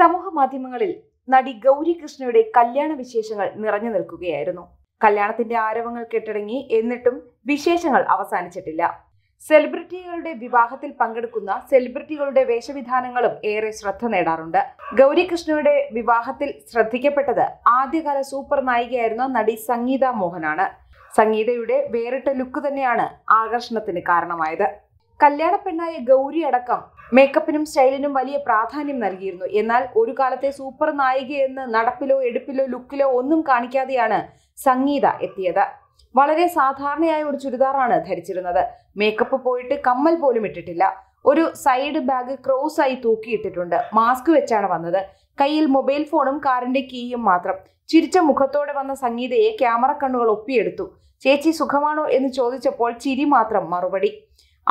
സമൂഹ മാധ്യമങ്ങളിൽ നടി ഗൗരി കൃഷ്ണയുടെ കല്യാണ വിശേഷങ്ങൾ നിറഞ്ഞു നിൽക്കുകയായിരുന്നു കല്യാണത്തിന്റെ ആരവങ്ങൾ കെട്ടടങ്ങി എന്നിട്ടും വിശേഷങ്ങൾ അവസാനിച്ചിട്ടില്ല സെലിബ്രിറ്റികളുടെ വിവാഹത്തിൽ പങ്കെടുക്കുന്ന സെലിബ്രിറ്റികളുടെ വേഷവിധാനങ്ങളും ഏറെ ശ്രദ്ധ നേടാറുണ്ട് ഗൗരി കൃഷ്ണയുടെ വിവാഹത്തിൽ ശ്രദ്ധിക്കപ്പെട്ടത് ആദ്യകാല സൂപ്പർ നായികയായിരുന്ന നടി സംഗീത മോഹനാണ് സംഗീതയുടെ വേറിട്ട ലുക്ക് തന്നെയാണ് ആകർഷണത്തിന് കാരണമായത് കല്യാണ പെണ്ണായ ഗൗരി അടക്കം മേക്കപ്പിനും സ്റ്റൈലിനും വലിയ പ്രാധാന്യം നൽകിയിരുന്നു എന്നാൽ ഒരു കാലത്തെ സൂപ്പർ നായിക എന്ന് നടപ്പിലോ എടുപ്പിലോ ലുക്കിലോ ഒന്നും കാണിക്കാതെയാണ് സംഗീത എത്തിയത് വളരെ സാധാരണയായ ഒരു ചുരിദാറാണ് ധരിച്ചിരുന്നത് മേക്കപ്പ് പോയിട്ട് കമ്മൽ പോലും ഇട്ടിട്ടില്ല ഒരു സൈഡ് ബാഗ് ക്രോസ് ആയി തൂക്കിയിട്ടിട്ടുണ്ട് മാസ്ക് വെച്ചാണ് വന്നത് കയ്യിൽ മൊബൈൽ ഫോണും കാറിന്റെ കീയും മാത്രം ചിരിച്ച മുഖത്തോടെ വന്ന സംഗീതയെ ക്യാമറ കണ്ണുകൾ ഒപ്പിയെടുത്തു ചേച്ചി സുഖമാണോ എന്ന് ചോദിച്ചപ്പോൾ ചിരി മാത്രം മറുപടി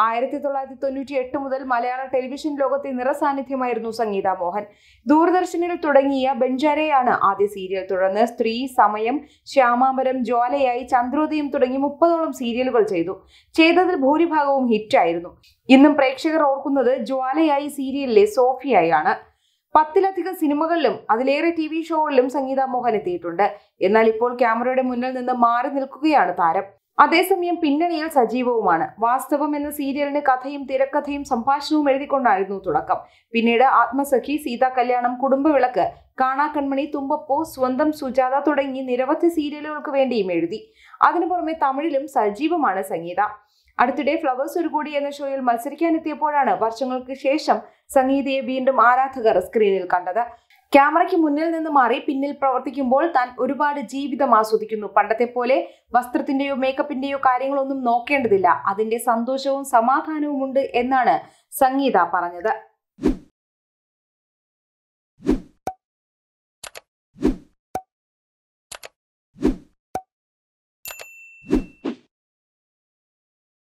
ആയിരത്തി തൊള്ളായിരത്തി തൊണ്ണൂറ്റി എട്ട് മുതൽ മലയാള ടെലിവിഷൻ ലോകത്തെ നിറസാന്നിധ്യമായിരുന്നു സംഗീത മോഹൻ ദൂരദർശനിൽ തുടങ്ങിയ ബെഞ്ചാരയാണ് ആദ്യ സീരിയൽ തുടർന്ന് സ്ത്രീ സമയം ശ്യാമാമ്പരം ജ്വാലയായി ചന്ദ്രോദയം തുടങ്ങി മുപ്പതോളം സീരിയലുകൾ ചെയ്തു ചെയ്തതിൽ ഭൂരിഭാഗവും ഹിറ്റായിരുന്നു ഇന്നും പ്രേക്ഷകർ ഓർക്കുന്നത് ജ്വാലയായി സീരിയലിലെ സോഫിയായാണ് പത്തിലധികം സിനിമകളിലും അതിലേറെ ടി വി ഷോകളിലും സംഗീത മോഹൻ എത്തിയിട്ടുണ്ട് എന്നാൽ ഇപ്പോൾ ക്യാമറയുടെ മുന്നിൽ നിന്ന് മാറി നിൽക്കുകയാണ് താരം അതേസമയം പിന്നണിയിൽ സജീവവുമാണ് വാസ്തവം എന്ന സീരിയലിന് കഥയും തിരക്കഥയും സംഭാഷണവും എഴുതിക്കൊണ്ടായിരുന്നു തുടക്കം പിന്നീട് ആത്മസഖി സീതാ കല്യാണം കുടുംബവിളക്ക് കാണാക്കൺമണി തുമ്പപ്പോ സ്വന്തം സുജാത തുടങ്ങി നിരവധി സീരിയലുകൾക്ക് വേണ്ടിയും എഴുതി അതിനു പുറമെ തമിഴിലും സജീവമാണ് സംഗീത അടുത്തിടെ ഫ്ലവേഴ്സ് ഒരു കൂടി എന്ന ഷോയിൽ മത്സരിക്കാനെത്തിയപ്പോഴാണ് വർഷങ്ങൾക്ക് ശേഷം സംഗീതയെ വീണ്ടും ആരാധകർ സ്ക്രീനിൽ കണ്ടത് ക്യാമറയ്ക്ക് മുന്നിൽ നിന്ന് മാറി പിന്നിൽ പ്രവർത്തിക്കുമ്പോൾ താൻ ഒരുപാട് ജീവിതം ആസ്വദിക്കുന്നു പണ്ടത്തെ പോലെ വസ്ത്രത്തിന്റെയോ മേക്കപ്പിന്റെയോ കാര്യങ്ങളൊന്നും നോക്കേണ്ടതില്ല അതിന്റെ സന്തോഷവും സമാധാനവും ഉണ്ട് എന്നാണ് സംഗീത പറഞ്ഞത്